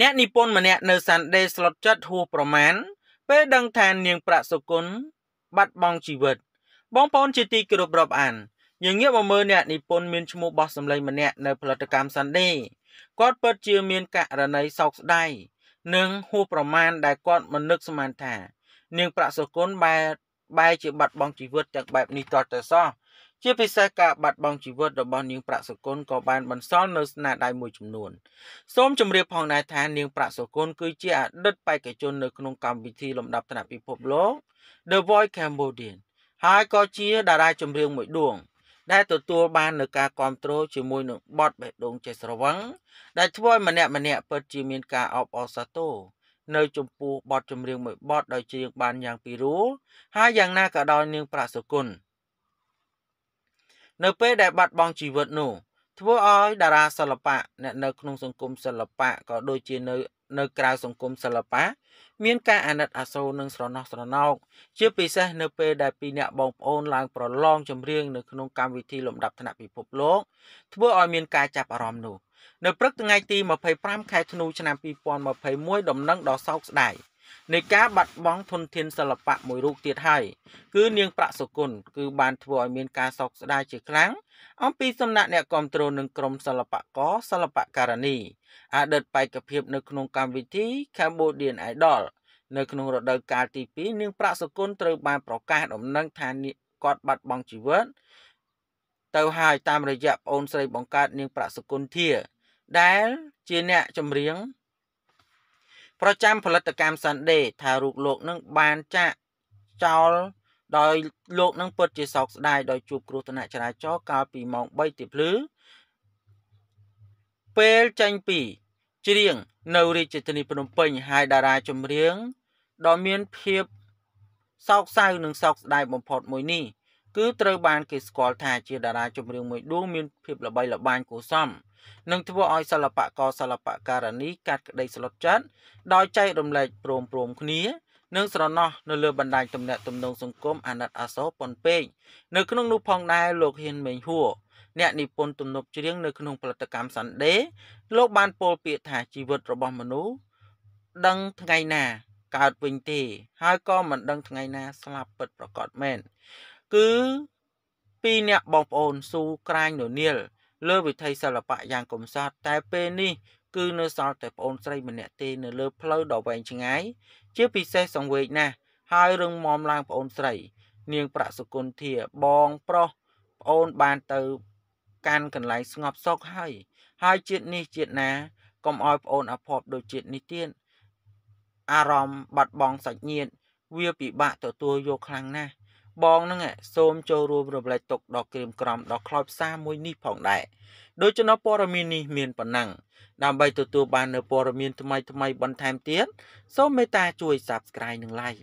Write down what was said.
អ្នកនិពន្ធម្នាក់នៅ Sunday Slot ចិត្តហួសប្រមាណពេលដឹងថានាង ប្រាក់សុគន្ធបាត់បង់ជីវិតបងប្អូនជាទីគោរពរាប់អានយើងងាកមកមើលអ្នកនិពន្ធមានឈ្មោះបោះសម្លេងម្នាក់នៅផលិតកម្ម Sunday គាត់ពិតជាមានករណីសោកស្ដាយនិងហួសប្រមាណដែលគាត់មិននឹកស្មានថានាងប្រាក់សុគន្ធបែបែជាបាត់បង់ជីវិតទាំងបែបនេះតរទៅសោះជាពិសេសការបាត់បង់ជីវិតរបស់នាងប្រាក់សុគន្ធក៏បានបន្សល់នូវស្នាដៃមួយចំនួនសូមជម្រាប ផងដែរថានាងប្រាក់សុគន្ធគឺជាអតីតបេក្ខជននៅក្នុងកម្មវិធីលំដាប់ថ្នាក់ពិភពលោក The Voice Cambodian ហើយក៏ជាតារាចម្រៀងមួយដួងដែលទទួល បាននៅការគ្រប់គ្រងជាមួយនឹងបតបេះដូងចេះស្រវឹងដែលធ្វើឲ្យម្នាក់ម្នាក់ពិតជាមានការអបអរសាទរនៅ ចំពោះបទចម្រៀងមួយបទដោយច្រៀងបានយ៉ាងពីរោះហើយយ៉ាងណាក៏ដោយនាងប្រាក់សុគន្ធនៅពេលដែលបាត់បង់ជីវិតនោះធ្វើឲ្យតារាសិល្បៈអ្នកនៅក្នុងសង្គមសិល្បៈក៏ដូចជានៅនៅក្រៅសង្គមសិល្បៈមានការអាណិតអាសូរនិងស្រណោះស្រណោកជាពិសេសនៅពេលដែលពីរអ្នកបងប្អូនឡើងប្រឡងចម្រៀងនៅក្នុងកម្មវិធីលំដាប់ថ្នាក់ពិភពលោកធ្វើឲ្យមានការចាប់អារម្មណ៍នោះនៅព្រឹកថ្ងៃទី25ខែធ្នូឆ្នាំ2021ដំណឹងដ៏សោកស្ដាយនៃការបាត់បង់ធនធានសិល្បៈមួយរូបទៀតហើយគឺនាងប្រាក់សុគន្ធគឺបានធ្វើឲ្យមានការសោកស្ដាយជាខ្លាំងអំពីសំណាក់អ្នកគ្រប់គ្រងនិងក្រមសិល្បករសិល្បករនីអតីតបេក្ខភាពនៅក្នុងកម្មវិធី Cambodian Idol នៅក្នុងរដូវកាលទី2នាងប្រាក់សុគន្ធត្រូវបានប្រកាសដំណឹងថាគាត់បាត់បង់ជីវិតទៅហើយតាមរយៈប្អូនស្រីបង្កើតនាងប្រាក់សុគន្ធាដែលជាអ្នកចម្រៀងប្រចាំផលិតកម្ម Sunday ថារូបលោកនឹង បានចាក់ចោលដោយលោកនឹងពិតជាសោកស្ដាយដោយជួបគ្រោះថ្នាក់ចរាចរណ៍កាលពីម៉ោង3ទៀបភ្លឺពេលចេញពីច្រៀងនៅរាជធានីភ្នំពេញហើយតារាចម្រៀងដ៏មានភាពសោកសៅនិងសោកស្ដាយបំផុតមួយនេះគឺត្រូវបានគេស្គាល់ថាជាតារាចម្រៀងមួយឌួងមានភាពល្បីល្បាញគួរសម។និងធ្វើឲ្យសិល្បករសិល្បករនីកាត់ក្តីស្លុតចិត្តដោយចែករំលែកព្រមព្រមគ្នានិងស្រណោះនៅលើបណ្ដាញទំនាក់ទំនងសង្គមអាណិតអាសូរប៉ុនពេកនៅក្នុងនោះផងដែរលោកហ៊ានមេងហួរអ្នកនិពន្ធទំនុកច្រៀងនៅក្នុងផលិតកម្មសាន់ដេលោកបានពោលពាក្យថាជីវិតរបស់មនុស្សដឹងថ្ងៃណាកើតវិញទេ ហើយក៏មិនដឹងថ្ងៃណាស្លាប់ពិតប្រកបមែនគឺពីអ្នកបងប្អូនស៊ូក្រាញននីលលើវិថីសិល្បៈយ៉ាងកំសត់តែពេលនេះគឺនៅសល់តែប្អូនស្រីម្នាក់ទេនៅលើផ្លូវដ៏វែងឆ្ងាយជាពិសេសសង្វេគណាស់ហើយរឹងមាំឡើងប្អូនស្រី នាងប្រាក់សុគន្ធាបងប្រុសប្អូនបានទៅ កាន់កន្លែងស្ងប់សុខហើយហើយជាតិនេះជាតិណាកុំឲ្យប្អូនអភ័ព្វដូចជាតិនេះទៀតអារម្មណ៍បាត់បង់សាច់ញាតិវាពិបាកទទួលយកខ្លាំងណាស់បងហ្នឹងសូមចូលរួមរំលែកទុកដល់ក្រៀមក្រំដល់ខ្លោចផ្សារមួយនេះផងដែរដោយចំណុចព័ត៌មាននេះមានប៉ុណ្ណឹងដើម្បីទទួលបាននូវព័ត៌មានថ្មីថ្មីបន្ថែមទៀតសូមមេត្តាជួយ Subscribe និង Like